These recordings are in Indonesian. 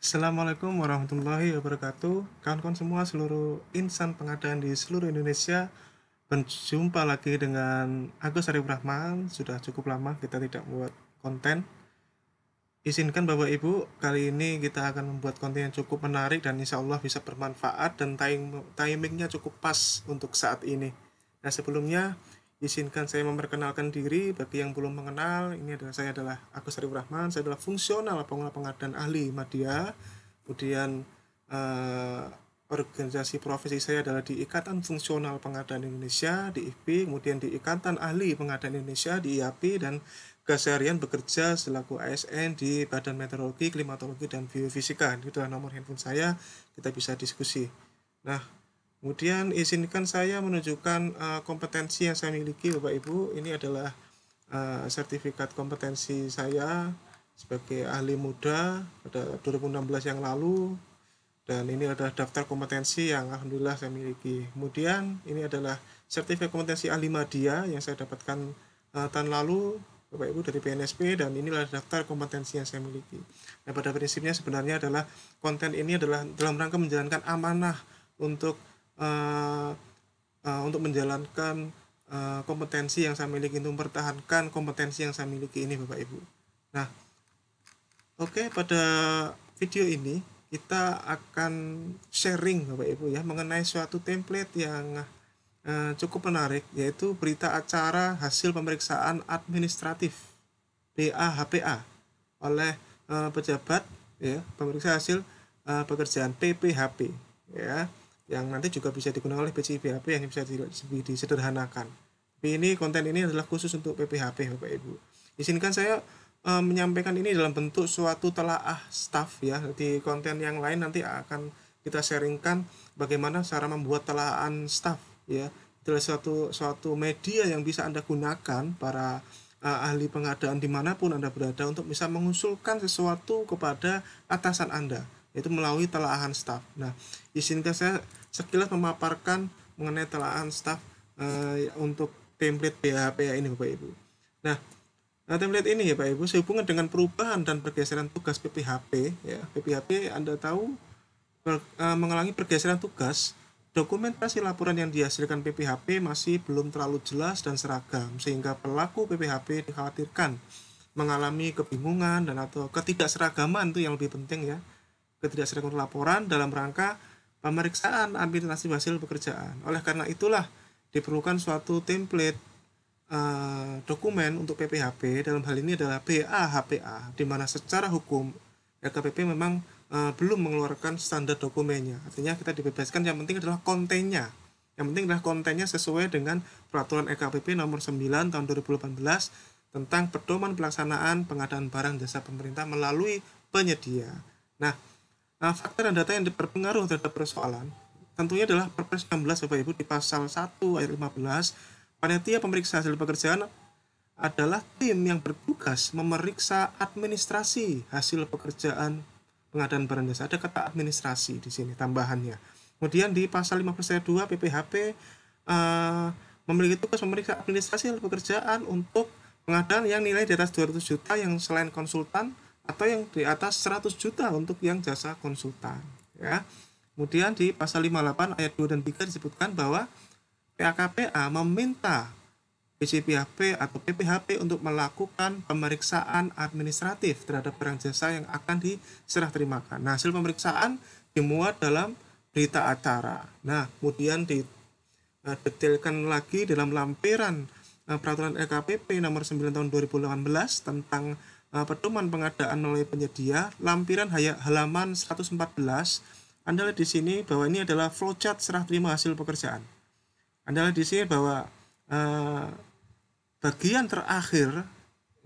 Assalamualaikum warahmatullahi wabarakatuh Kawan-kawan semua seluruh insan pengadaan di seluruh Indonesia Berjumpa lagi dengan Agus Arif Rahman Sudah cukup lama kita tidak membuat konten Izinkan Bapak Ibu, kali ini kita akan membuat konten yang cukup menarik dan insya Allah bisa bermanfaat dan timingnya cukup pas untuk saat ini. Nah sebelumnya Izinkan saya memperkenalkan diri bagi yang belum mengenal. Ini adalah saya adalah Agus Arif Rahman. Saya adalah fungsional pengelola pengadaan ahli media. Kemudian eh, organisasi profesi saya adalah di Ikatan Fungsional Pengadaan Indonesia di IP kemudian di Ikatan Ahli Pengadaan Indonesia di IAPI dan keseharian bekerja selaku ASN di Badan Meteorologi, Klimatologi dan Biofisika. Itu adalah nomor handphone saya. Kita bisa diskusi. Nah, Kemudian izinkan saya menunjukkan uh, kompetensi yang saya miliki Bapak Ibu. Ini adalah uh, sertifikat kompetensi saya sebagai ahli muda pada 2016 yang lalu dan ini adalah daftar kompetensi yang alhamdulillah saya miliki. Kemudian ini adalah sertifikat kompetensi ahli media yang saya dapatkan uh, tahun lalu Bapak Ibu dari PNSP dan inilah daftar kompetensi yang saya miliki. Nah, pada prinsipnya sebenarnya adalah konten ini adalah dalam rangka menjalankan amanah untuk uh, uh, untuk menjalankan uh, kompetensi yang saya miliki untuk mempertahankan kompetensi yang saya miliki ini Bapak Ibu. Nah, oke okay, pada video ini kita akan sharing Bapak Ibu ya mengenai suatu template yang uh, cukup menarik yaitu berita acara hasil pemeriksaan administratif BAHPA oleh uh, pejabat ya pemeriksa hasil uh, pekerjaan PPHP ya yang nanti juga bisa digunakan oleh PHP yang bisa disederhanakan. Tapi ini konten ini adalah khusus untuk PPHP Bapak Ibu. Izinkan saya e, menyampaikan ini dalam bentuk suatu telaah staff ya. Di konten yang lain nanti akan kita sharingkan bagaimana cara membuat telaahan staff ya. Itu suatu suatu media yang bisa Anda gunakan para uh, ahli pengadaan dimanapun Anda berada untuk bisa mengusulkan sesuatu kepada atasan Anda, yaitu melalui telaahan staff. Nah, izinkan saya sekilas memaparkan mengenai telaan staff uh, untuk template PHPA ini Bapak Ibu. Nah, nah template ini ya Bapak Ibu sehubungan dengan perubahan dan pergeseran tugas PPHP ya. PPHP Anda tahu ber, uh, eh, mengalami pergeseran tugas Dokumentasi laporan yang dihasilkan PPHP masih belum terlalu jelas dan seragam, sehingga pelaku PPHP dikhawatirkan mengalami kebingungan dan atau ketidakseragaman itu yang lebih penting ya. Ketidakseragaman laporan dalam rangka pemeriksaan administrasi hasil pekerjaan. Oleh karena itulah diperlukan suatu template uh, dokumen untuk PPHP dalam hal ini adalah PAHPA, di mana secara hukum LKPP memang uh, belum mengeluarkan standar dokumennya. Artinya kita dibebaskan yang penting adalah kontennya. Yang penting adalah kontennya sesuai dengan peraturan LKPP nomor 9 tahun 2018 tentang pedoman pelaksanaan pengadaan barang jasa pemerintah melalui penyedia. Nah, Nah, faktor dan data yang berpengaruh terhadap persoalan tentunya adalah Perpres 16 Bapak Ibu di pasal 1 ayat 15 panitia pemeriksa hasil pekerjaan adalah tim yang bertugas memeriksa administrasi hasil pekerjaan pengadaan barang jasa. Ada kata administrasi di sini tambahannya. Kemudian di pasal 15 ayat 2 PPHP uh, memiliki tugas memeriksa administrasi hasil pekerjaan untuk pengadaan yang nilai di atas 200 juta yang selain konsultan atau yang di atas 100 juta untuk yang jasa konsultan ya. Kemudian di pasal 58 ayat 2 dan 3 disebutkan bahwa PKPA meminta PCPHP atau PPHP untuk melakukan pemeriksaan administratif terhadap barang jasa yang akan diserah terimakan. Nah, hasil pemeriksaan dimuat dalam berita acara. Nah, kemudian didetailkan eh, lagi dalam lampiran eh, peraturan LKPP nomor 9 tahun 2018 tentang Eh, pedoman pengadaan oleh penyedia lampiran halaman 114 Anda lihat di sini bahwa ini adalah flowchart serah terima hasil pekerjaan Anda lihat di sini bahwa eh, bagian terakhir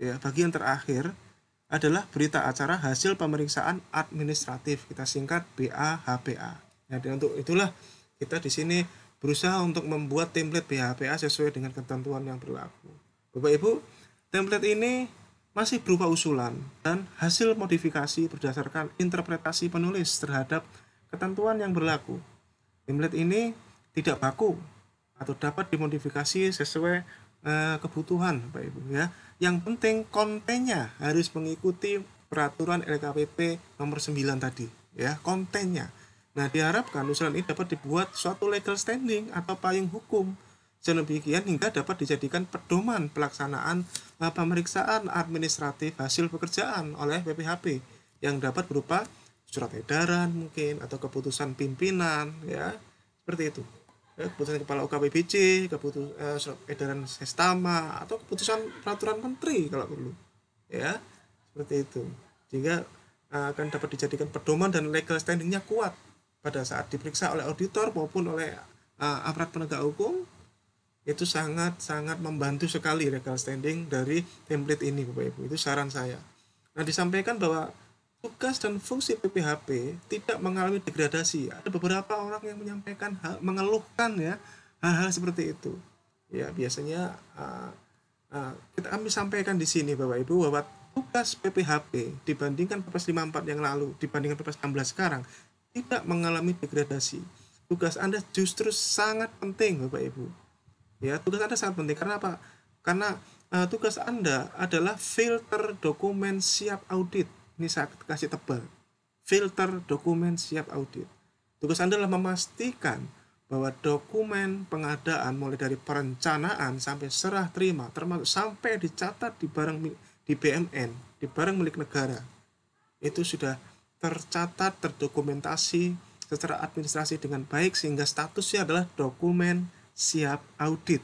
ya bagian terakhir adalah berita acara hasil pemeriksaan administratif kita singkat BAHPA ya, dan untuk itulah kita di sini berusaha untuk membuat template BHPA sesuai dengan ketentuan yang berlaku. Bapak Ibu, template ini masih berupa usulan dan hasil modifikasi berdasarkan interpretasi penulis terhadap ketentuan yang berlaku. Template ini tidak baku atau dapat dimodifikasi sesuai e, kebutuhan, pak Ibu ya. Yang penting kontennya harus mengikuti peraturan LKPP nomor 9 tadi, ya, kontennya. Nah, diharapkan usulan ini dapat dibuat suatu legal standing atau payung hukum demikian hingga dapat dijadikan pedoman pelaksanaan uh, pemeriksaan administratif hasil pekerjaan oleh PPHP yang dapat berupa surat edaran mungkin atau keputusan pimpinan ya seperti itu ya, keputusan kepala UKBPC keputusan uh, eh, surat edaran sestama atau keputusan peraturan menteri kalau perlu ya seperti itu sehingga eh, akan dapat dijadikan pedoman dan legal standingnya kuat pada saat diperiksa oleh auditor maupun oleh uh, aparat penegak hukum itu sangat-sangat membantu sekali regal standing dari template ini Bapak Ibu. Itu saran saya. Nah, disampaikan bahwa tugas dan fungsi PPHP tidak mengalami degradasi. Ada beberapa orang yang menyampaikan hal, mengeluhkan ya hal-hal seperti itu. Ya, biasanya uh, uh, kita kami sampaikan di sini Bapak Ibu bahwa tugas PPHP dibandingkan PPS 54 yang lalu, dibandingkan PPS 16 sekarang tidak mengalami degradasi. Tugas Anda justru sangat penting Bapak Ibu ya tugas anda sangat penting karena apa karena uh, tugas anda adalah filter dokumen siap audit ini saya kasih tebal filter dokumen siap audit tugas anda adalah memastikan bahwa dokumen pengadaan mulai dari perencanaan sampai serah terima termasuk sampai dicatat di barang di BMN di barang milik negara itu sudah tercatat terdokumentasi secara administrasi dengan baik sehingga statusnya adalah dokumen siap audit.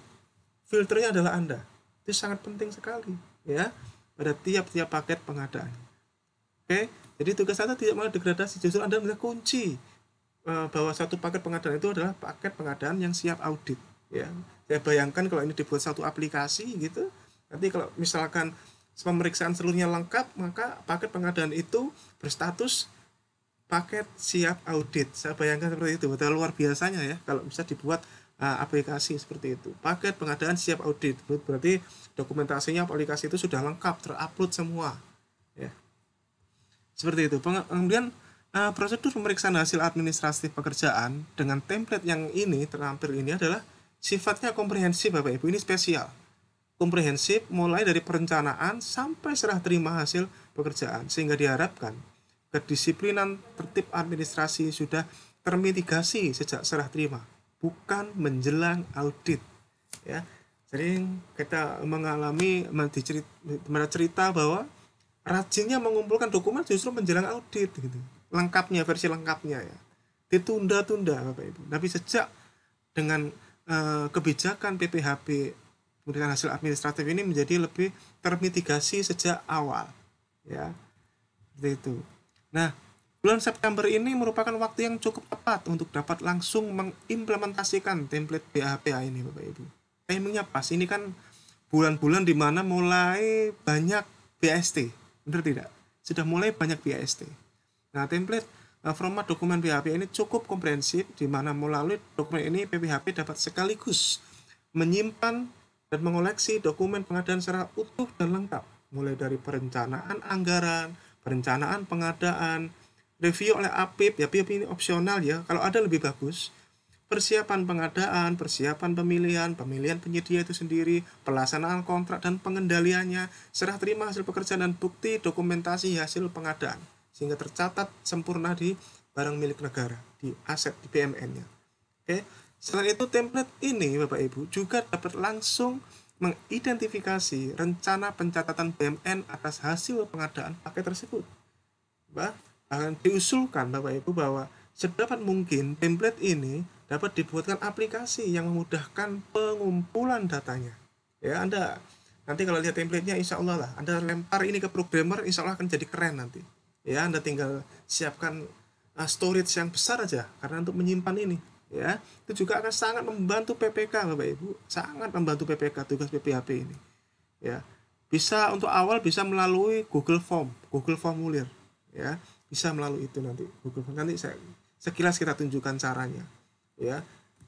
Filternya adalah Anda. Itu sangat penting sekali ya pada tiap-tiap paket pengadaan. Oke, jadi tugas Anda tidak malah degradasi, justru Anda menjadi kunci eh, bahwa satu paket pengadaan itu adalah paket pengadaan yang siap audit. Ya, saya bayangkan kalau ini dibuat satu aplikasi gitu, nanti kalau misalkan pemeriksaan seluruhnya lengkap, maka paket pengadaan itu berstatus paket siap audit. Saya bayangkan seperti itu, betul luar biasanya ya kalau bisa dibuat aplikasi seperti itu. Paket pengadaan siap audit berarti dokumentasinya aplikasi itu sudah lengkap, terupload semua. Ya. Seperti itu. Kemudian prosedur pemeriksaan hasil administrasi pekerjaan dengan template yang ini terampil ini adalah sifatnya komprehensif Bapak Ibu, ini spesial. Komprehensif mulai dari perencanaan sampai serah terima hasil pekerjaan sehingga diharapkan kedisiplinan tertib administrasi sudah termitigasi sejak serah terima bukan menjelang audit ya sering kita mengalami mana cerita bahwa rajinnya mengumpulkan dokumen justru menjelang audit gitu lengkapnya versi lengkapnya ya ditunda-tunda bapak ibu tapi sejak dengan e, kebijakan PPHB kemudian hasil administratif ini menjadi lebih termitigasi sejak awal ya seperti itu nah Bulan September ini merupakan waktu yang cukup tepat untuk dapat langsung mengimplementasikan template BAPA ini Bapak Ibu. Timingnya pas, ini kan bulan-bulan di mana mulai banyak BST, benar tidak? Sudah mulai banyak BST. Nah, template eh, format dokumen PHP ini cukup komprehensif di mana melalui dokumen ini PPHP dapat sekaligus menyimpan dan mengoleksi dokumen pengadaan secara utuh dan lengkap mulai dari perencanaan anggaran, perencanaan pengadaan, review oleh APIP ya APIP ini opsional ya kalau ada lebih bagus persiapan pengadaan, persiapan pemilihan, pemilihan penyedia itu sendiri, pelaksanaan kontrak dan pengendaliannya, serah terima hasil pekerjaan dan bukti dokumentasi hasil pengadaan sehingga tercatat sempurna di barang milik negara, di aset di BMN-nya. Oke. Selain itu template ini Bapak Ibu juga dapat langsung mengidentifikasi rencana pencatatan BMN atas hasil pengadaan paket tersebut uh, diusulkan Bapak Ibu bahwa sedapat mungkin template ini dapat dibuatkan aplikasi yang memudahkan pengumpulan datanya. Ya, Anda nanti kalau lihat templatenya insya Allah lah, Anda lempar ini ke programmer insya Allah akan jadi keren nanti. Ya, Anda tinggal siapkan uh, storage yang besar aja karena untuk menyimpan ini ya itu juga akan sangat membantu PPK Bapak Ibu sangat membantu PPK tugas PPHP ini ya bisa untuk awal bisa melalui Google Form Google Formulir ya bisa melalui itu nanti Google Form nanti saya sekilas kita tunjukkan caranya ya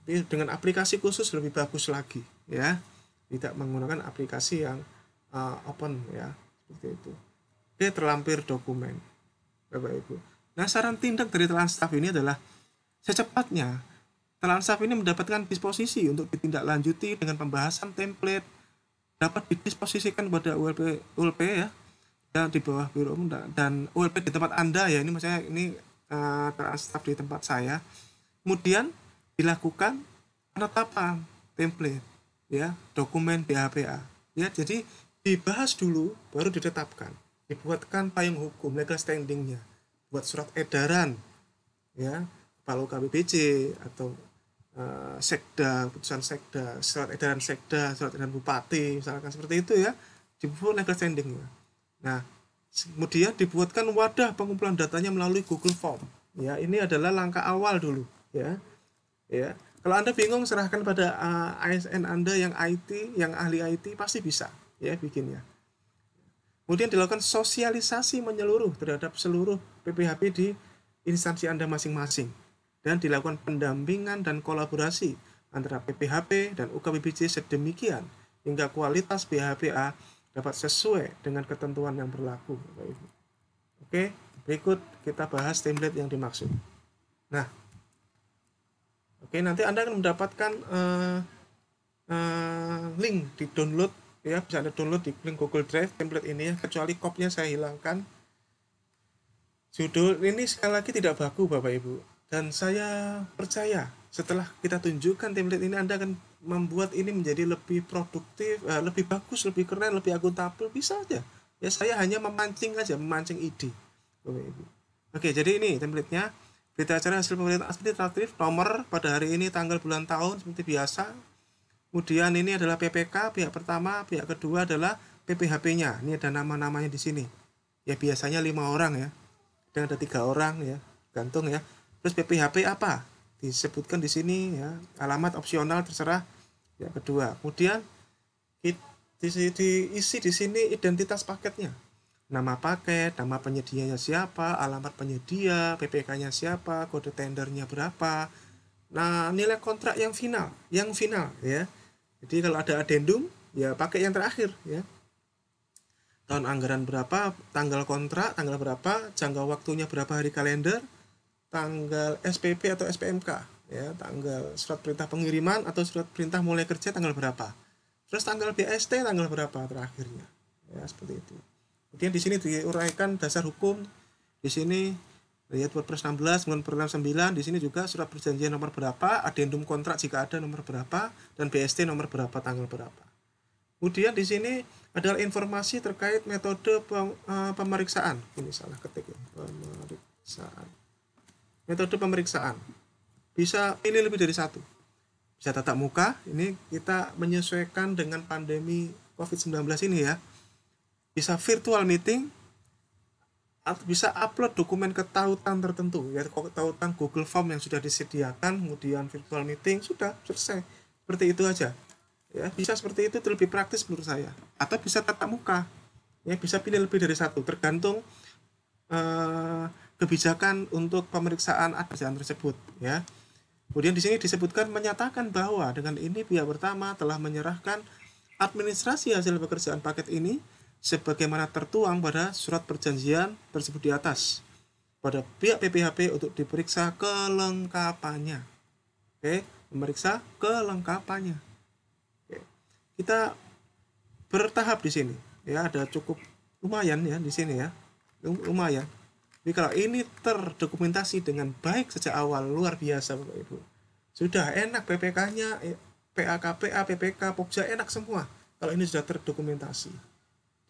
ini dengan aplikasi khusus lebih bagus lagi ya tidak menggunakan aplikasi yang uh, open ya seperti itu oke terlampir dokumen bapak ibu nah saran tindak dari telan staff ini adalah secepatnya telan staff ini mendapatkan disposisi untuk ditindaklanjuti dengan pembahasan template dapat didisposisikan kepada ULP, ULP ya di bawah biro dan ULP oh, di tempat anda ya ini maksudnya ini uh, di tempat saya kemudian dilakukan penetapan template ya dokumen BHPA ya jadi dibahas dulu baru ditetapkan dibuatkan payung hukum legal standingnya buat surat edaran ya kalau KBBC atau uh, sekda putusan sekda surat edaran sekda surat edaran bupati misalkan seperti itu ya dibuat legal standingnya Nah, kemudian dibuatkan wadah pengumpulan datanya melalui Google Form. Ya, ini adalah langkah awal dulu, ya. Ya. Kalau Anda bingung serahkan pada uh, eh, ASN Anda yang IT, yang ahli IT pasti bisa, ya bikinnya. Kemudian dilakukan sosialisasi menyeluruh terhadap seluruh PPHP di instansi Anda masing-masing dan dilakukan pendampingan dan kolaborasi antara PPHP dan UKBPJ sedemikian hingga kualitas PHPA dapat sesuai dengan ketentuan yang berlaku Bapak Ibu. Oke, berikut kita bahas template yang dimaksud. Nah, oke nanti Anda akan mendapatkan uh, uh, link di download ya bisa Anda download di link Google Drive template ini ya, kecuali kopnya saya hilangkan. Judul ini sekali lagi tidak baku Bapak Ibu dan saya percaya setelah kita tunjukkan template ini Anda akan membuat ini menjadi lebih produktif eh, lebih bagus lebih keren lebih akuntabel bisa aja ya saya hanya memancing aja memancing ide Bapak Ibu oke jadi ini template-nya berita acara hasil pemerintah administratif nomor pada hari ini tanggal bulan tahun seperti biasa kemudian ini adalah PPK pihak pertama pihak kedua adalah PPHP-nya ini ada nama-namanya di sini ya biasanya lima orang ya dan ada tiga orang ya gantung ya terus PPHP apa disebutkan di sini ya alamat opsional terserah ya kedua kemudian diisi di, di sini identitas paketnya nama paket nama penyedianya siapa alamat penyedia PPK-nya siapa kode tendernya berapa nah nilai kontrak yang final yang final ya jadi kalau ada addendum ya pakai yang terakhir ya tahun anggaran berapa tanggal kontrak tanggal berapa jangka waktunya berapa hari kalender tanggal SPP atau SPMK ya tanggal surat perintah pengiriman atau surat perintah mulai kerja tanggal berapa terus tanggal BST tanggal berapa terakhirnya ya seperti itu kemudian di sini diuraikan dasar hukum di sini lihat Wordpress 16 kemudian program 9 di sini juga surat perjanjian nomor berapa adendum kontrak jika ada nomor berapa dan BST nomor berapa tanggal berapa kemudian di sini adalah informasi terkait metode eh, pemeriksaan ini salah ketik ya pemeriksaan metode pemeriksaan bisa pilih lebih dari satu bisa tatap muka ini kita menyesuaikan dengan pandemi COVID-19 ini ya bisa virtual meeting atau bisa upload dokumen ketautan tertentu ya ketautan Google Form yang sudah disediakan kemudian virtual meeting sudah selesai seperti itu aja ya bisa seperti itu lebih praktis menurut saya atau bisa tatap muka ya bisa pilih lebih dari satu tergantung eh, kebijakan untuk pemeriksaan adegan tersebut ya. Kemudian di sini disebutkan menyatakan bahwa dengan ini pihak pertama telah menyerahkan administrasi hasil pekerjaan paket ini sebagaimana tertuang pada surat perjanjian tersebut di atas pada pihak PPHP untuk diperiksa kelengkapannya. Oke, memeriksa kelengkapannya. Oke. Kita bertahap di sini ya ada cukup lumayan ya di sini ya. Lumayan. Jadi kalau ini terdokumentasi dengan baik sejak awal, luar biasa Bapak Ibu. Sudah enak PPK-nya, eh, PAKPA, PPK, Pokja enak semua. Kalau ini sudah terdokumentasi.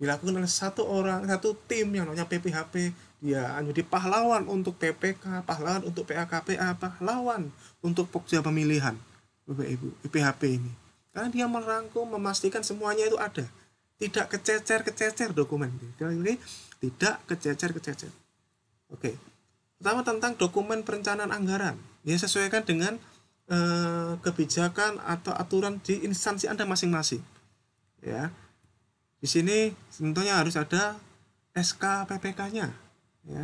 Dilakukan oleh satu orang, satu tim yang namanya PPHP. Dia menjadi anu, pahlawan untuk PPK, pahlawan untuk PAKPA, pahlawan untuk Pokja pemilihan. Bapak Ibu, PPHP ini. Karena dia merangkum, memastikan semuanya itu ada. Tidak kececer-kececer dokumen. Tidak kececer-kececer Oke. Pertama tentang dokumen perencanaan anggaran. Ya sesuaikan dengan eh, kebijakan atau aturan di instansi Anda masing-masing. Ya. Di sini tentunya harus ada SK PPK-nya. Ya.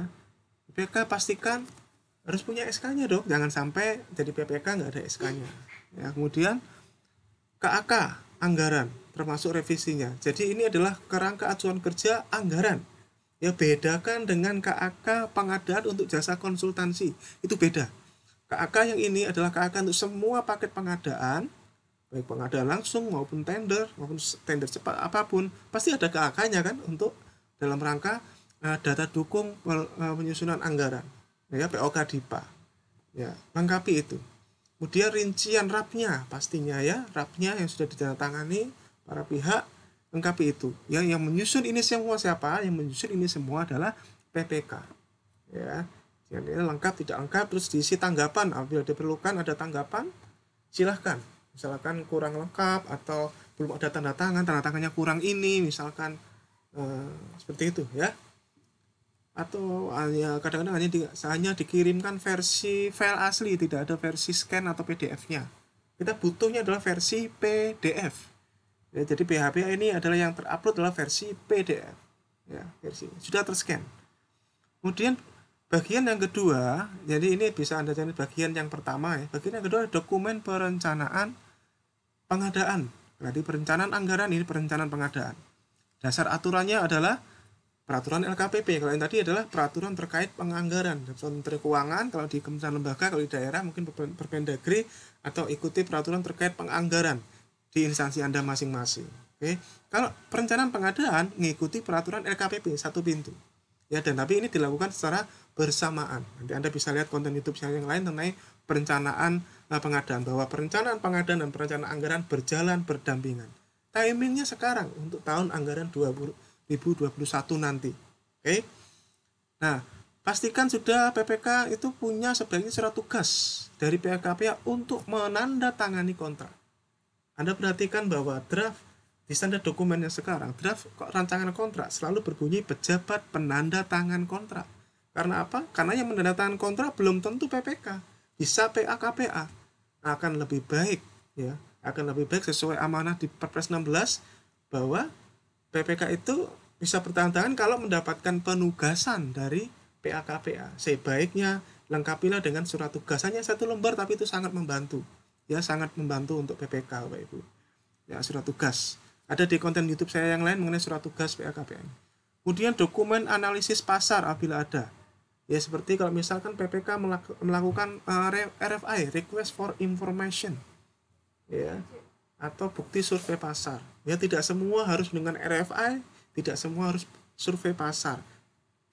PPK pastikan harus punya SK-nya dong, jangan sampai jadi PPK nggak ada SK-nya. Ya, kemudian KAK anggaran termasuk revisinya. Jadi ini adalah kerangka acuan kerja anggaran Ya bedakan dengan KAK pengadaan untuk jasa konsultansi. Itu beda. KAK yang ini adalah KAK untuk semua paket pengadaan, baik pengadaan langsung maupun tender, maupun tender cepat apapun, pasti ada KAK-nya kan untuk dalam rangka uh, data dukung eh, penyusunan anggaran. Ya, POK DIPA. Ya, lengkapi itu. Kemudian rincian rapnya pastinya ya, rapnya yang sudah ditandatangani para pihak lengkapi itu. Ya, yang menyusun ini semua siapa? Yang menyusun ini semua adalah PPK. Ya, yang ini lengkap tidak lengkap terus diisi tanggapan apabila diperlukan ada tanggapan silahkan misalkan kurang lengkap atau belum ada tanda tangan tanda tangannya kurang ini misalkan eh, seperti itu ya atau hanya kadang-kadang hanya, di, hanya dikirimkan versi file asli tidak ada versi scan atau PDF-nya kita butuhnya adalah versi PDF Ya, jadi PHP ini adalah yang terupload adalah versi PDF. Ya, versi sudah terscan. Kemudian bagian yang kedua, jadi ini bisa Anda cari bagian yang pertama ya. Bagian yang kedua dokumen perencanaan pengadaan. Jadi perencanaan anggaran ini perencanaan pengadaan. Dasar aturannya adalah peraturan LKPP. Kalau yang tadi adalah peraturan terkait penganggaran, Menteri Keuangan, kalau di Kementerian Lembaga, kalau di daerah mungkin perpendagri atau ikuti peraturan terkait penganggaran di instansi Anda masing-masing. Oke. Kalau perencanaan pengadaan mengikuti peraturan LKPP satu pintu. Ya, dan tapi ini dilakukan secara bersamaan. Nanti Anda bisa lihat konten YouTube saya yang lain mengenai perencanaan eh, pengadaan bahwa perencanaan pengadaan dan perencanaan anggaran berjalan berdampingan. Timingnya sekarang untuk tahun anggaran 2021 nanti. Oke. Nah, pastikan sudah PPK itu punya sebaiknya surat tugas dari pihak untuk menandatangani kontrak. Anda perhatikan bahwa draft di standar dokumen yang sekarang, draft kok rancangan kontrak selalu berbunyi pejabat penanda tangan kontrak. Karena apa? Karena yang menandatangani kontrak belum tentu PPK, bisa PAKPA. Akan lebih baik ya, akan lebih baik sesuai amanah di Perpres 16 bahwa PPK itu bisa bertahan tangan kalau mendapatkan penugasan dari PAKPA. Sebaiknya lengkapilah dengan surat tugasannya satu lembar tapi itu sangat membantu ya sangat membantu untuk PPK Bapak Ibu ya surat tugas ada di konten YouTube saya yang lain mengenai surat tugas PKKPN kemudian dokumen analisis pasar apabila ada ya seperti kalau misalkan PPK melakukan eh, RFI request for information ya atau bukti survei pasar ya tidak semua harus dengan RFI tidak semua harus survei pasar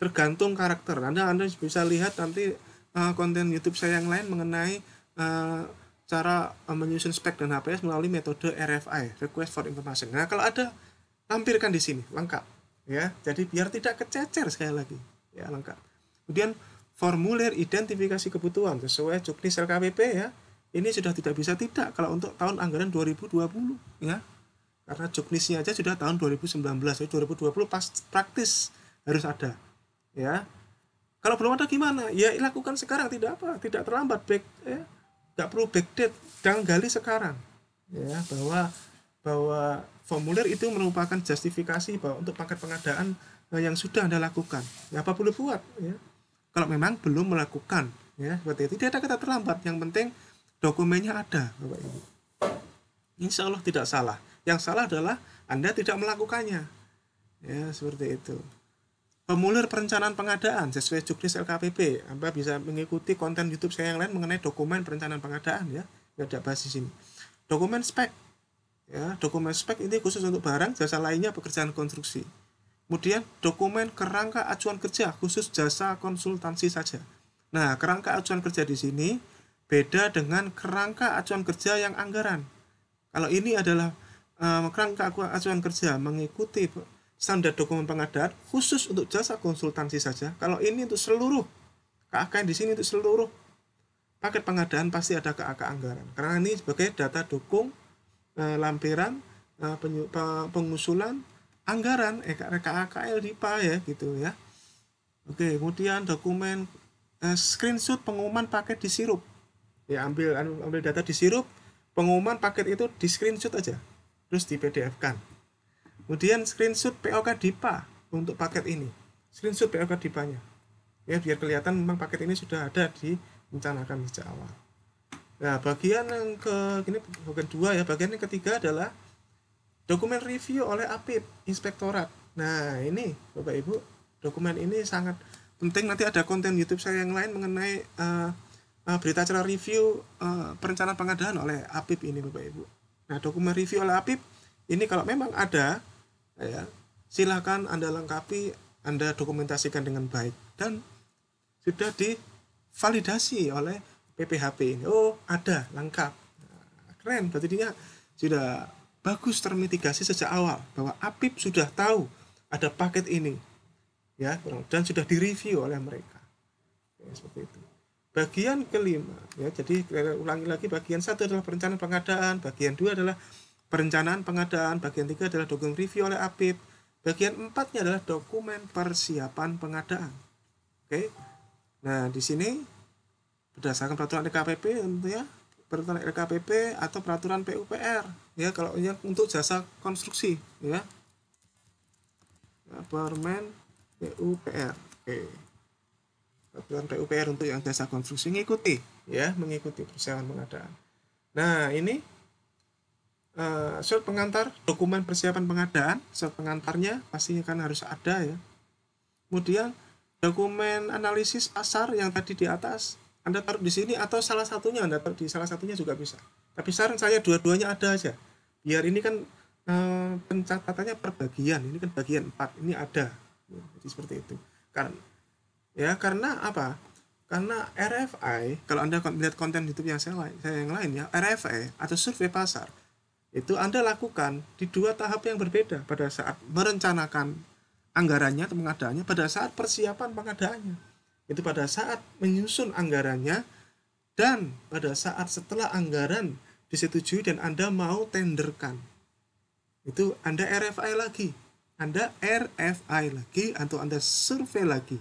tergantung karakter anda anda bisa lihat nanti eh, konten YouTube saya yang lain mengenai eh, cara eh, menyusun spek dan HPS melalui metode RFI (Request for Information). Nah, kalau ada lampirkan di sini lengkap ya. Jadi biar tidak kececer sekali lagi ya, ya. lengkap. Kemudian formulir identifikasi kebutuhan sesuai juknis LKPP ya. Ini sudah tidak bisa tidak kalau untuk tahun anggaran 2020 ya. Karena juknisnya aja sudah tahun 2019, jadi 2020 pas praktis harus ada ya. Kalau belum ada gimana? Ya lakukan sekarang tidak apa, tidak terlambat baik ya nggak perlu backdate jangan gali sekarang ya bahwa bahwa formulir itu merupakan justifikasi bahwa untuk paket pengadaan eh, yang sudah anda lakukan ya apa perlu buat ya kalau memang belum melakukan ya seperti itu tidak ada kata terlambat yang penting dokumennya ada bapak ibu insya Allah tidak salah yang salah adalah anda tidak melakukannya ya seperti itu pemulir perencanaan pengadaan sesuai juknis LKPP. Anda bisa mengikuti konten YouTube saya yang lain mengenai dokumen perencanaan pengadaan ya. tidak ada bahas di sini. Dokumen spek. Ya, dokumen spek ini khusus untuk barang, jasa lainnya pekerjaan konstruksi. Kemudian dokumen kerangka acuan kerja khusus jasa konsultansi saja. Nah, kerangka acuan kerja di sini beda dengan kerangka acuan kerja yang anggaran. Kalau ini adalah um, kerangka acuan kerja mengikuti standar dokumen pengadaan khusus untuk jasa konsultansi saja. Kalau ini untuk seluruh KAK di sini untuk seluruh paket pengadaan pasti ada KAK anggaran. Karena ini sebagai data dukung e, lampiran e, penyu, pe, pengusulan anggaran EKRKAKL eh, di ya gitu ya. Oke, kemudian dokumen e, screenshot pengumuman paket di sirup. Ya ambil ambil data di sirup, pengumuman paket itu di screenshot aja. Terus di PDF-kan kemudian screenshot POK DIPA untuk paket ini screenshot POK DIPA-nya ya biar kelihatan memang paket ini sudah ada di rencanakan sejak awal nah bagian yang ke ini bagian dua ya bagian yang ketiga adalah dokumen review oleh APIP Inspektorat nah ini bapak ibu dokumen ini sangat penting nanti ada konten YouTube saya yang lain mengenai uh, berita acara review uh, perencanaan pengadaan oleh APIP ini Bapak Ibu. Nah, dokumen review oleh APIP ini kalau memang ada ya silahkan anda lengkapi anda dokumentasikan dengan baik dan sudah divalidasi oleh PPHP ini oh ada lengkap nah, keren berarti dia sudah bagus termitigasi sejak awal bahwa APIP sudah tahu ada paket ini ya dan sudah direview oleh mereka ya, seperti itu bagian kelima ya jadi ulangi lagi bagian satu adalah perencanaan pengadaan bagian dua adalah Perencanaan pengadaan bagian 3 adalah dokumen review oleh APIP. Bagian 4-nya adalah dokumen persiapan pengadaan. Oke. Nah, di sini berdasarkan peraturan DKPP tentunya peraturan RKPP atau peraturan PUPR ya kalau yang untuk jasa konstruksi ya. Permen PUPR. Oke. Peraturan PUPR untuk yang jasa konstruksi mengikuti ya, mengikuti persiapan pengadaan. Nah, ini uh, surat pengantar dokumen persiapan pengadaan surat pengantarnya pastinya kan harus ada ya kemudian dokumen analisis pasar yang tadi di atas anda taruh di sini atau salah satunya anda taruh di salah satunya juga bisa tapi saran saya dua-duanya ada aja biar ini kan uh, pencatatannya perbagian ini kan bagian empat ini ada ya, jadi seperti itu karena ya karena apa karena RFI kalau anda melihat konten YouTube yang saya, saya yang lain ya RFI atau survei pasar itu Anda lakukan di dua tahap yang berbeda pada saat merencanakan anggarannya atau pengadaannya, pada saat persiapan pengadaannya. Itu pada saat menyusun anggarannya dan pada saat setelah anggaran disetujui dan Anda mau tenderkan. Itu Anda RFI lagi. Anda RFI lagi atau Anda survei lagi.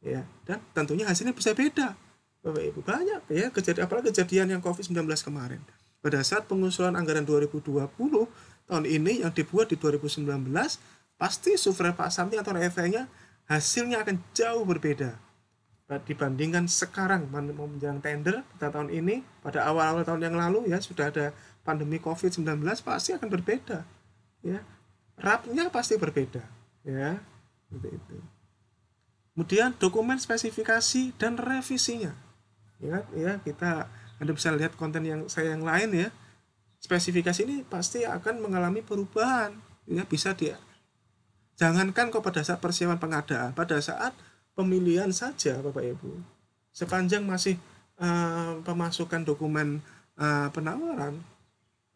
Ya, dan tentunya hasilnya bisa beda. Bapak Ibu banyak ya kejadian apalagi kejadian yang COVID-19 kemarin pada saat pengusulan anggaran 2020 tahun ini yang dibuat di 2019, pasti survei something atau efeknya nya hasilnya akan jauh berbeda nah, dibandingkan sekarang mau menjelang tender pada tahun ini pada awal-awal tahun yang lalu ya sudah ada pandemi COVID-19 pasti akan berbeda ya rapnya pasti berbeda ya seperti itu kemudian dokumen spesifikasi dan revisinya ya kan? ya kita anda bisa lihat konten yang saya yang lain ya. Spesifikasi ini pasti akan mengalami perubahan. Ya, bisa dia. Jangankan kok pada saat persiapan pengadaan, pada saat pemilihan saja Bapak Ibu. Sepanjang masih uh, pemasukan dokumen uh, penawaran,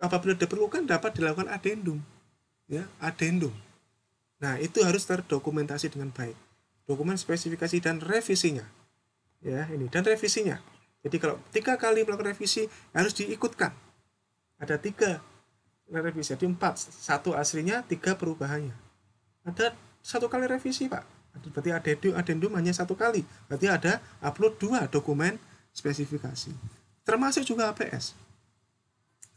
apabila diperlukan dapat dilakukan adendum. Ya, adendum. Nah, itu harus terdokumentasi dengan baik. Dokumen spesifikasi dan revisinya. Ya, ini dan revisinya. Jadi kalau tiga kali melakukan revisi harus diikutkan. Ada tiga revisi, jadi empat. Satu aslinya, tiga perubahannya. Ada satu kali revisi, Pak. Berarti ada adendum hanya satu kali. Berarti ada upload dua dokumen spesifikasi. Termasuk juga APS.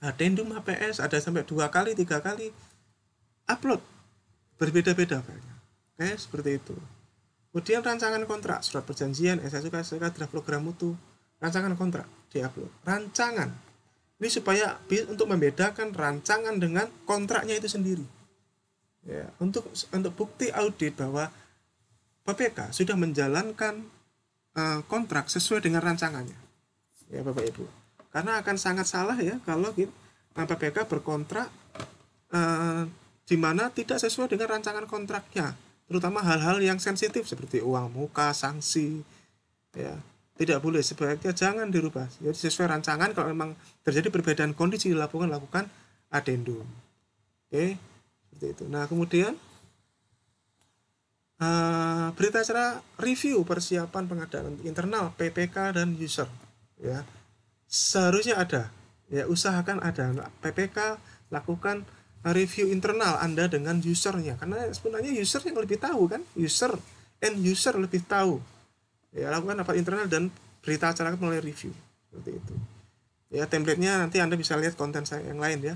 Adendum APS ada sampai dua kali, tiga kali upload. Berbeda-beda kayaknya. Oke, seperti itu. Kemudian rancangan kontrak, surat perjanjian, SSU, SSK, draft program mutu rancangan kontrak diupload rancangan ini supaya untuk membedakan rancangan dengan kontraknya itu sendiri ya untuk untuk bukti audit bahwa PPK sudah menjalankan uh, kontrak sesuai dengan rancangannya ya bapak ibu karena akan sangat salah ya kalau kita, eh, PPK berkontrak uh, di mana tidak sesuai dengan rancangan kontraknya, terutama hal-hal yang sensitif seperti uang muka, sanksi, ya tidak boleh sebaiknya jangan dirubah jadi sesuai rancangan kalau memang terjadi perbedaan kondisi lakukan lakukan adendum oke seperti itu nah kemudian uh, berita acara review persiapan pengadaan internal PPK dan user ya seharusnya ada ya usahakan ada nah, PPK lakukan review internal Anda dengan usernya karena sebenarnya user yang lebih tahu kan user end user lebih tahu ya lakukan rapat internal dan berita acara melalui review seperti itu ya templatenya nanti anda bisa lihat konten saya yang lain ya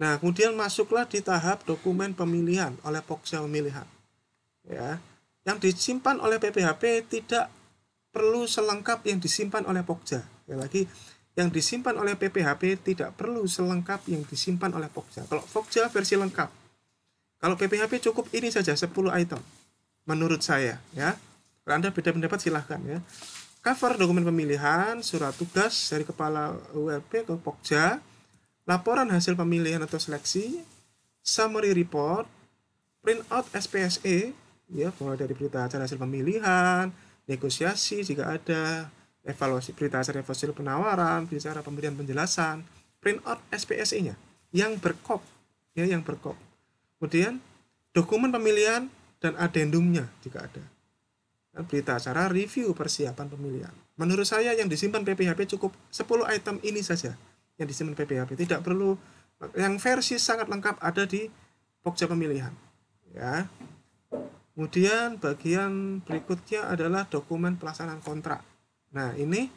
nah kemudian masuklah di tahap dokumen pemilihan oleh pokja pemilihan ya yang disimpan oleh PPHP tidak perlu selengkap yang disimpan oleh pokja ya lagi yang disimpan oleh PPHP tidak perlu selengkap yang disimpan oleh pokja kalau pokja versi lengkap kalau PPHP cukup ini saja 10 item menurut saya ya anda beda pendapat silahkan ya. Cover dokumen pemilihan, surat tugas dari kepala ULP ke Pokja, laporan hasil pemilihan atau seleksi, summary report, print out SPSE, ya mulai dari berita acara hasil pemilihan, negosiasi jika ada, evaluasi berita acara evaluasi penawaran, bicara pemberian penjelasan, print out SPSE-nya yang berkop, ya yang berkop. Kemudian dokumen pemilihan dan adendumnya jika ada berita acara review persiapan pemilihan. Menurut saya yang disimpan PPHP cukup 10 item ini saja yang disimpan PPHP. Tidak perlu yang versi sangat lengkap ada di pokja pemilihan. Ya. Kemudian bagian berikutnya adalah dokumen pelaksanaan kontrak. Nah, ini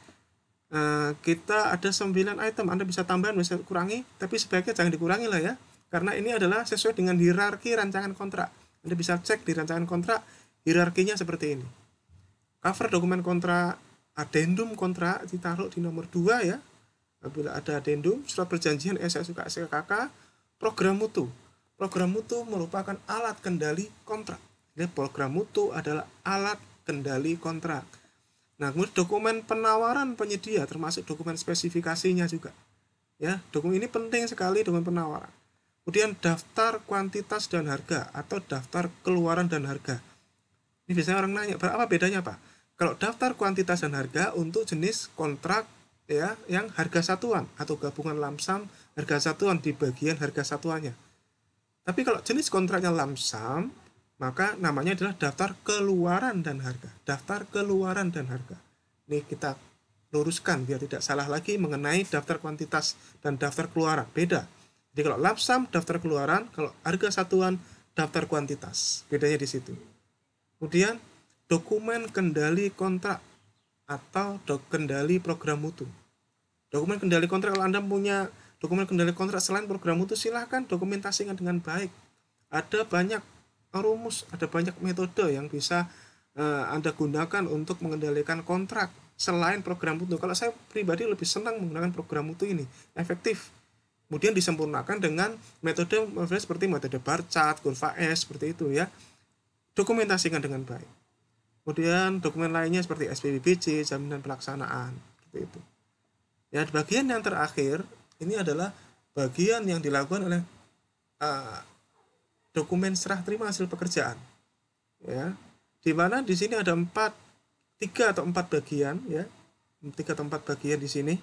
eh, kita ada 9 item. Anda bisa tambah, bisa kurangi, tapi sebaiknya jangan dikurangi lah ya. Karena ini adalah sesuai dengan hierarki rancangan kontrak. Anda bisa cek di rancangan kontrak hierarkinya seperti ini cover dokumen kontrak adendum kontrak ditaruh di nomor 2 ya apabila ada adendum surat perjanjian SSUK SKK program mutu program mutu merupakan alat kendali kontrak jadi program mutu adalah alat kendali kontrak nah kemudian dokumen penawaran penyedia termasuk dokumen spesifikasinya juga ya dokumen ini penting sekali dokumen penawaran kemudian daftar kuantitas dan harga atau daftar keluaran dan harga ini biasanya orang nanya berapa bedanya pak kalau daftar kuantitas dan harga untuk jenis kontrak ya yang harga satuan atau gabungan lamsam harga satuan di bagian harga satuannya. Tapi kalau jenis kontraknya lamsam, maka namanya adalah daftar keluaran dan harga. Daftar keluaran dan harga. Ini kita luruskan biar tidak salah lagi mengenai daftar kuantitas dan daftar keluaran. Beda. Jadi kalau lamsam daftar keluaran, kalau harga satuan daftar kuantitas. Bedanya di situ. Kemudian dokumen kendali kontrak atau dok kendali program mutu. Dokumen kendali kontrak kalau Anda punya dokumen kendali kontrak selain program mutu silahkan dokumentasikan dengan baik. Ada banyak rumus, ada banyak metode yang bisa uh, Anda gunakan untuk mengendalikan kontrak selain program mutu. Kalau saya pribadi lebih senang menggunakan program mutu ini, efektif. Kemudian disempurnakan dengan metode seperti metode bar chart, kurva S, seperti itu ya. Dokumentasikan dengan baik kemudian dokumen lainnya seperti SPBBC jaminan pelaksanaan gitu itu ya bagian yang terakhir ini adalah bagian yang dilakukan oleh uh, dokumen serah terima hasil pekerjaan ya di mana di sini ada empat tiga atau empat bagian ya tiga atau empat bagian di sini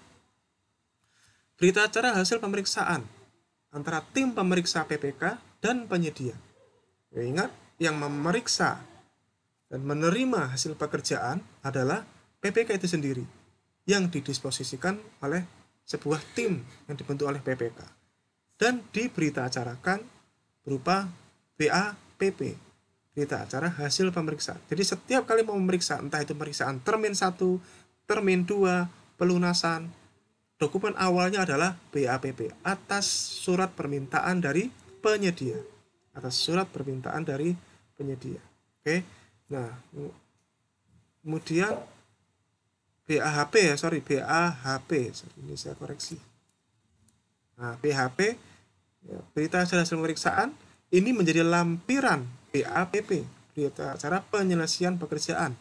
berita acara hasil pemeriksaan antara tim pemeriksa PPK dan penyedia ya, ingat yang memeriksa dan menerima hasil pekerjaan adalah PPK itu sendiri yang didisposisikan oleh sebuah tim yang dibentuk oleh PPK dan diberita acarakan berupa BAPP berita acara hasil pemeriksaan jadi setiap kali mau memeriksa entah itu pemeriksaan termin 1 termin 2 pelunasan dokumen awalnya adalah BAPP atas surat permintaan dari penyedia atas surat permintaan dari penyedia oke okay? Nah, kemudian BAHP ya, sorry, BAHP, ini saya koreksi. Nah, PHP, ya, berita acara hasil pemeriksaan, ini menjadi lampiran BAPP, berita acara penyelesaian pekerjaan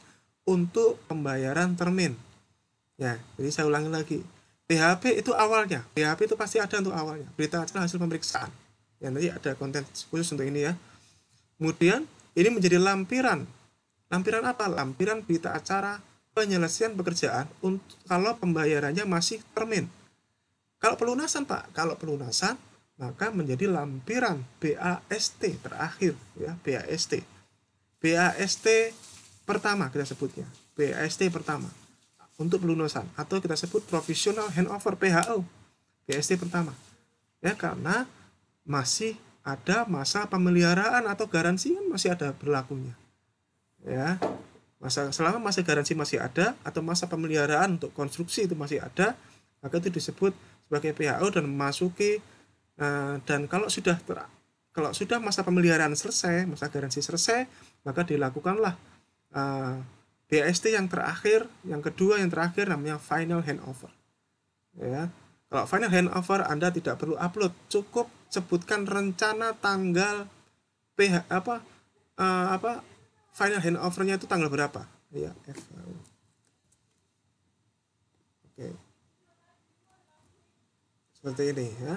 untuk pembayaran termin. Ya, jadi saya ulangi lagi. PHP itu awalnya, PHP itu pasti ada untuk awalnya, berita acara hasil pemeriksaan. Ya, nanti ada konten khusus untuk ini ya. Kemudian, ini menjadi lampiran Lampiran apa? Lampiran berita acara penyelesaian pekerjaan untuk kalau pembayarannya masih termin. Kalau pelunasan, Pak, kalau pelunasan maka menjadi lampiran BAST terakhir ya, BAST. BAST pertama kita sebutnya, BAST pertama untuk pelunasan atau kita sebut provisional handover PHO BST pertama ya karena masih ada masa pemeliharaan atau garansi kan masih ada berlakunya ya masa selama masa garansi masih ada atau masa pemeliharaan untuk konstruksi itu masih ada maka itu disebut sebagai PHO dan memasuki uh, dan kalau sudah ter, kalau sudah masa pemeliharaan selesai masa garansi selesai maka dilakukanlah uh, eh, BST yang terakhir yang kedua yang terakhir namanya final handover ya kalau final handover Anda tidak perlu upload cukup sebutkan rencana tanggal PH apa uh, apa final handovernya itu tanggal berapa ya FHU oke seperti ini ya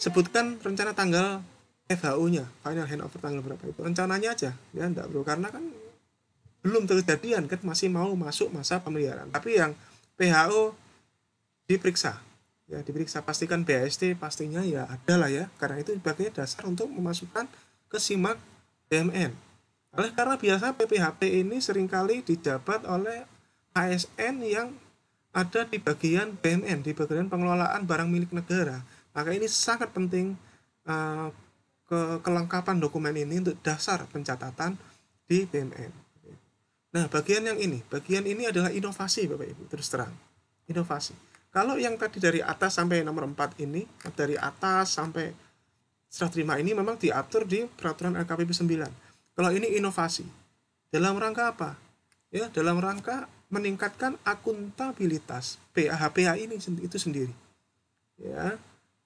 sebutkan rencana tanggal FHU-nya final handover tanggal berapa itu rencananya aja ya enggak perlu karena kan belum terjadian kan masih mau masuk masa pemeliharaan tapi yang PHO diperiksa ya diperiksa pastikan BST pastinya ya ada lah ya karena itu sebagai dasar untuk memasukkan ke simak DMN oleh karena biasa PPHP ini seringkali dijabat oleh ASN yang ada di bagian BMN, di bagian pengelolaan barang milik negara. Maka ini sangat penting uh, ke kelengkapan dokumen ini untuk dasar pencatatan di BMN. Nah, bagian yang ini, bagian ini adalah inovasi Bapak Ibu, terus terang. Inovasi. Kalau yang tadi dari atas sampai nomor 4 ini, dari atas sampai serah terima ini memang diatur di peraturan LKPP 9. Kalau ini inovasi. Dalam rangka apa? Ya, dalam rangka meningkatkan akuntabilitas PHPA ini itu sendiri. Ya,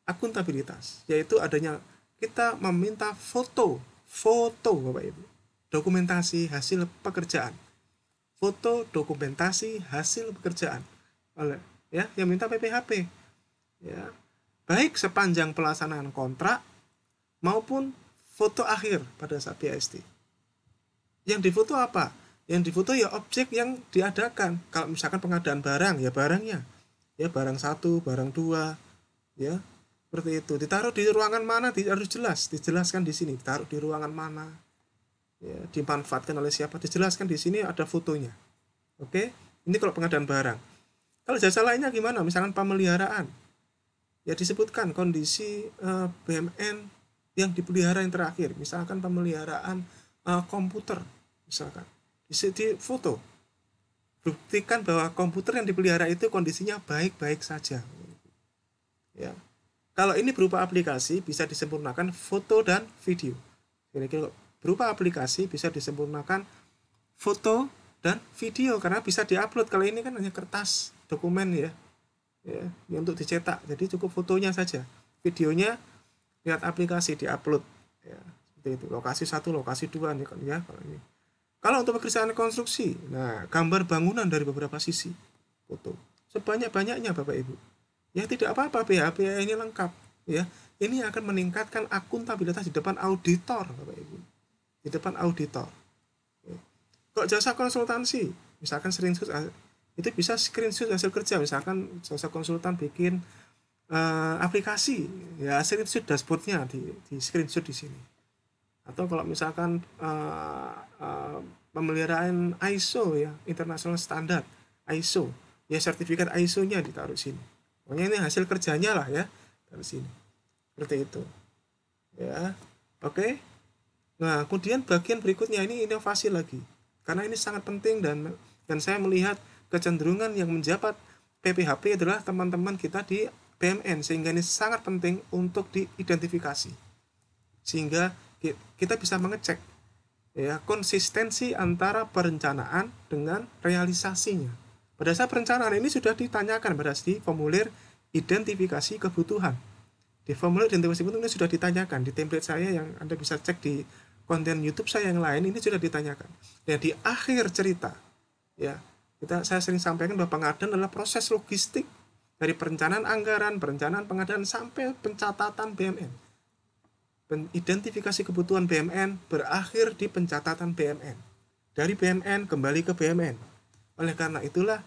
akuntabilitas yaitu adanya kita meminta foto, foto Bapak Ibu. Dokumentasi hasil pekerjaan. Foto dokumentasi hasil pekerjaan oleh ya yang minta PPHP. Ya. Baik sepanjang pelaksanaan kontrak maupun foto akhir pada saat PST yang difoto apa yang difoto ya objek yang diadakan kalau misalkan pengadaan barang ya barangnya ya barang satu barang dua ya seperti itu ditaruh di ruangan mana harus jelas dijelaskan di sini taruh di ruangan mana ya, dimanfaatkan oleh siapa dijelaskan di sini ada fotonya oke ini kalau pengadaan barang kalau jasa lainnya gimana misalkan pemeliharaan ya disebutkan kondisi eh, BMN yang dipelihara yang terakhir misalkan pemeliharaan uh, komputer misalkan di foto buktikan bahwa komputer yang dipelihara itu kondisinya baik-baik saja ya kalau ini berupa aplikasi bisa disempurnakan foto dan video kira-kira berupa aplikasi bisa disempurnakan foto dan video karena bisa diupload kalau ini kan hanya kertas dokumen ya ya, ya untuk dicetak jadi cukup fotonya saja videonya lihat aplikasi diupload ya itu lokasi satu lokasi dua nih kan ya kalau ini kalau untuk pekerjaan konstruksi nah gambar bangunan dari beberapa sisi foto sebanyak banyaknya bapak ibu ya tidak apa apa PHP ini lengkap ya ini akan meningkatkan akuntabilitas di depan auditor bapak ibu di depan auditor kok ya. kalau jasa konsultansi misalkan screenshot itu bisa screenshot hasil kerja misalkan jasa konsultan bikin uh, aplikasi ya screenshot dashboardnya di, di screenshot di sini atau kalau misalkan uh, uh, pemeliharaan ISO ya internasional standar ISO ya sertifikat ISO-nya ditaruh sini pokoknya ini hasil kerjanya lah ya taruh sini seperti itu ya oke okay? nah kemudian bagian berikutnya ini inovasi lagi karena ini sangat penting dan dan saya melihat kecenderungan yang menjabat PPHP adalah teman-teman kita di BMN sehingga ini sangat penting untuk diidentifikasi sehingga kita bisa mengecek ya konsistensi antara perencanaan dengan realisasinya. Pada saat perencanaan ini sudah ditanyakan pada di formulir identifikasi kebutuhan. Di formulir identifikasi kebutuhan ini sudah ditanyakan di template saya yang Anda bisa cek di konten YouTube saya yang lain ini sudah ditanyakan. Dan nah, di akhir cerita ya, kita saya sering sampaikan bahwa pengadaan adalah proses logistik dari perencanaan anggaran, perencanaan pengadaan sampai pencatatan BMN identifikasi kebutuhan BMN berakhir di pencatatan BMN. Dari BMN kembali ke BMN. Oleh karena itulah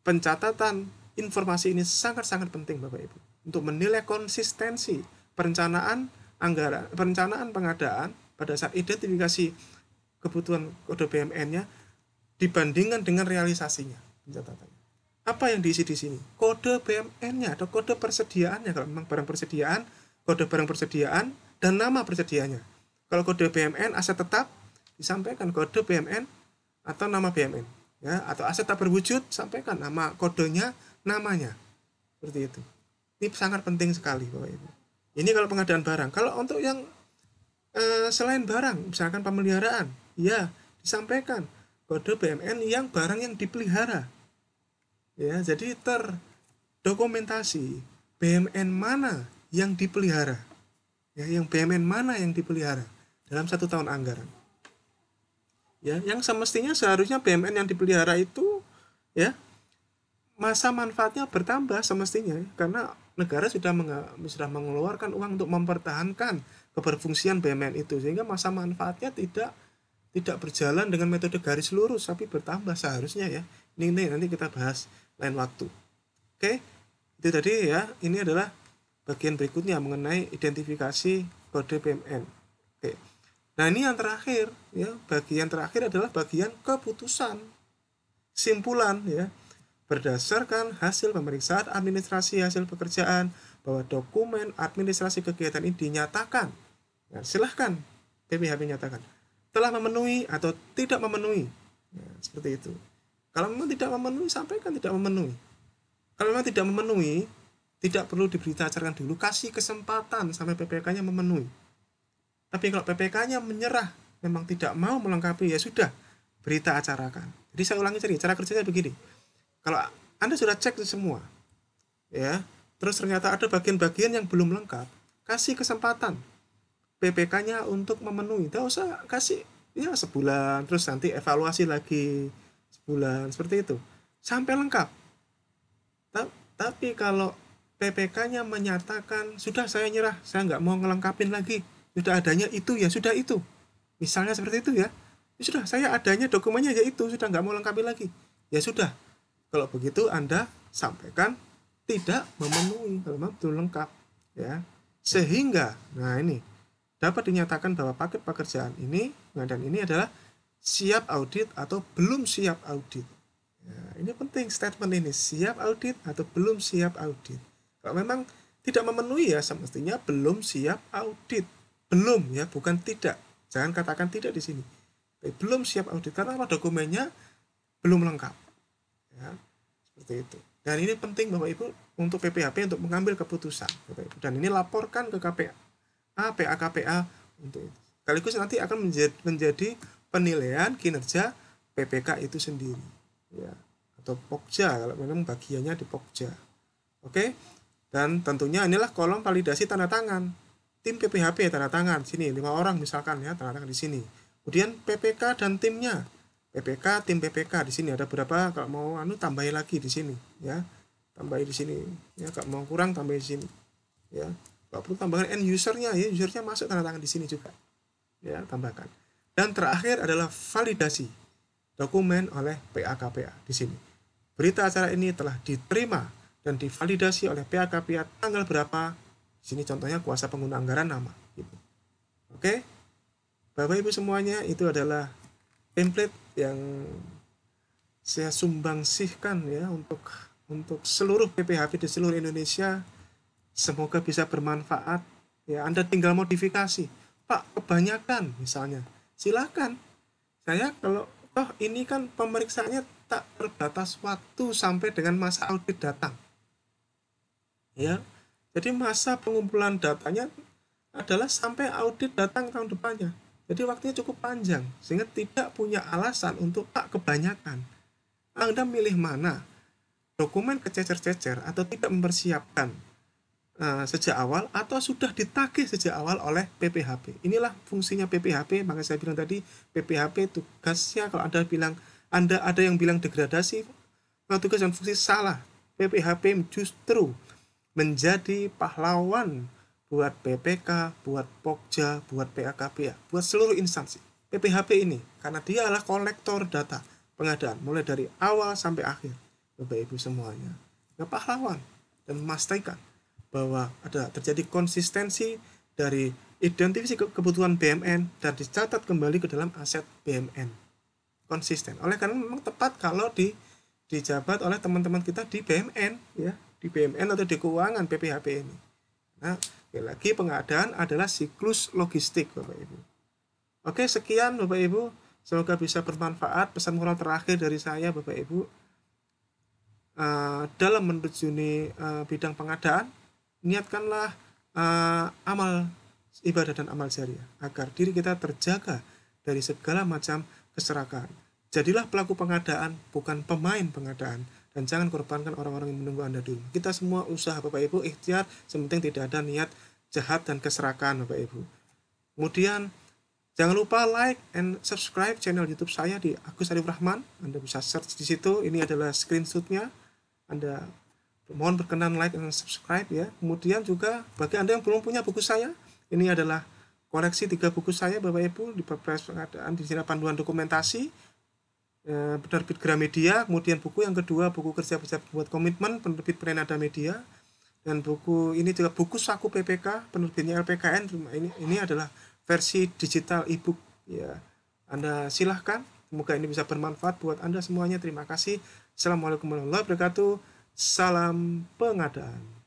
pencatatan informasi ini sangat-sangat penting Bapak Ibu untuk menilai konsistensi perencanaan anggaran perencanaan pengadaan pada saat identifikasi kebutuhan kode BMN-nya dibandingkan dengan realisasinya pencatatannya. Apa yang diisi di sini? Kode BMN-nya atau kode persediaannya kalau memang barang persediaan, kode barang persediaan dan nama persediaannya. Kalau kode BMN aset tetap disampaikan kode BMN atau nama BMN ya atau aset tak berwujud sampaikan nama kodenya namanya seperti itu ini sangat penting sekali bapak ibu ini kalau pengadaan barang kalau untuk yang eh, selain barang misalkan pemeliharaan ya disampaikan kode BMN yang barang yang dipelihara ya jadi terdokumentasi BMN mana yang dipelihara ya yang BUMN mana yang dipelihara dalam satu tahun anggaran ya yang semestinya seharusnya BUMN yang dipelihara itu ya masa manfaatnya bertambah semestinya ya. karena negara sudah meng, sudah mengeluarkan uang untuk mempertahankan keberfungsian BUMN itu sehingga masa manfaatnya tidak tidak berjalan dengan metode garis lurus tapi bertambah seharusnya ya ini, ini nanti kita bahas lain waktu oke itu tadi ya ini adalah bagian berikutnya mengenai identifikasi kode PMN. Oke. Nah, ini yang terakhir ya, bagian terakhir adalah bagian keputusan simpulan ya berdasarkan hasil pemeriksaan administrasi hasil pekerjaan bahwa dokumen administrasi kegiatan ini dinyatakan. Ya, silahkan PPH menyatakan telah memenuhi atau tidak memenuhi. Ya, seperti itu. Kalau memang tidak memenuhi, sampaikan tidak memenuhi. Kalau memang tidak memenuhi, tidak perlu diberita acarakan dulu kasih kesempatan sampai PPK-nya memenuhi tapi kalau PPK-nya menyerah memang tidak mau melengkapi ya sudah berita acarakan jadi saya ulangi tadi cara kerjanya begini kalau anda sudah cek itu semua ya terus ternyata ada bagian-bagian yang belum lengkap kasih kesempatan PPK-nya untuk memenuhi tidak usah kasih ya sebulan terus nanti evaluasi lagi sebulan seperti itu sampai lengkap tapi kalau ppk nya menyatakan sudah saya nyerah, saya nggak mau ngelengkapin lagi, sudah adanya itu ya sudah itu, misalnya seperti itu ya, ya sudah saya adanya dokumennya ya itu sudah nggak mau lengkapi lagi, ya sudah. Kalau begitu Anda sampaikan tidak memenuhi kalau mau belum lengkap ya sehingga nah ini dapat dinyatakan bahwa paket pekerjaan ini dan ini adalah siap audit atau belum siap audit. Nah, ini penting statement ini siap audit atau belum siap audit. Kalau memang tidak memenuhi ya semestinya belum siap audit. Belum ya, bukan tidak. Jangan katakan tidak di sini. Belum siap audit karena apa dokumennya belum lengkap. Ya, seperti itu. Dan ini penting Bapak Ibu untuk PPHP untuk mengambil keputusan Bapak Ibu. Dan ini laporkan ke KPA, APA KPA untuk itu. Sekaligus nanti akan menjadi, penilaian kinerja PPK itu sendiri. Ya, atau Pokja kalau memang bagiannya di Pokja. Oke. Dan tentunya inilah kolom validasi tanda tangan. Tim PPHP tanda tangan, sini, lima orang misalkan ya, tanda tangan di sini. Kemudian PPK dan timnya. PPK, tim PPK di sini ada berapa? Kalau mau anu tambahin lagi di sini ya. Tambahin di sini ya, kalau mau kurang tambahin di sini. Ya. Kalau perlu tambahkan end usernya ya, usernya masuk tanda tangan di sini juga. Ya, tambahkan. Dan terakhir adalah validasi dokumen oleh PAKPA di sini. Berita acara ini telah diterima dan divalidasi oleh pihak pihak tanggal berapa. Di sini contohnya kuasa pengguna anggaran nama. Gitu. Oke, Bapak Ibu semuanya itu adalah template yang saya sumbangsihkan ya untuk untuk seluruh PPHP di seluruh Indonesia. Semoga bisa bermanfaat. Ya, Anda tinggal modifikasi. Pak, kebanyakan misalnya. Silakan. Saya kalau toh ini kan pemeriksaannya tak terbatas waktu sampai dengan masa audit datang ya jadi masa pengumpulan datanya adalah sampai audit datang tahun depannya jadi waktunya cukup panjang sehingga tidak punya alasan untuk tak kebanyakan anda milih mana dokumen kececer-cecer atau tidak mempersiapkan uh, sejak awal atau sudah ditagih sejak awal oleh PPHP inilah fungsinya PPHP makanya saya bilang tadi PPHP tugasnya kalau anda bilang anda ada yang bilang degradasi tugas dan fungsi salah PPHP justru menjadi pahlawan buat PPK, buat Pokja, buat PAKP, buat seluruh instansi. PPHP ini karena dia adalah kolektor data pengadaan mulai dari awal sampai akhir. Bapak Ibu semuanya, ya pahlawan dan memastikan bahwa ada terjadi konsistensi dari identifikasi kebutuhan BMN dan dicatat kembali ke dalam aset BMN. Konsisten. Oleh karena memang tepat kalau di dijabat oleh teman-teman kita di BMN ya di BMN atau di keuangan PPHP ini. Nah, sekali lagi pengadaan adalah siklus logistik Bapak Ibu. Oke, sekian Bapak Ibu. Semoga bisa bermanfaat. Pesan moral terakhir dari saya Bapak Ibu. Uh, dalam menerjuni uh, eh, bidang pengadaan, niatkanlah uh, amal ibadah dan amal jariah agar diri kita terjaga dari segala macam keserakahan. Jadilah pelaku pengadaan, bukan pemain pengadaan dan jangan korbankan orang-orang yang menunggu Anda dulu. Kita semua usaha Bapak Ibu ikhtiar sementing tidak ada niat jahat dan keserakan Bapak Ibu. Kemudian jangan lupa like and subscribe channel YouTube saya di Agus Arif Rahman. Anda bisa search di situ. Ini adalah screenshotnya. Anda mohon berkenan like dan subscribe ya. Kemudian juga bagi Anda yang belum punya buku saya, ini adalah koleksi tiga buku saya Bapak Ibu di Perpres pengadaan di sini panduan dokumentasi Eh, penerbit Gramedia, kemudian buku yang kedua buku kerja bisa buat komitmen penerbit Prenada Media dan buku ini juga buku saku PPK penerbitnya LPKN ini ini adalah versi digital ebook ya Anda silahkan semoga ini bisa bermanfaat buat Anda semuanya terima kasih Assalamualaikum warahmatullahi wabarakatuh salam pengadaan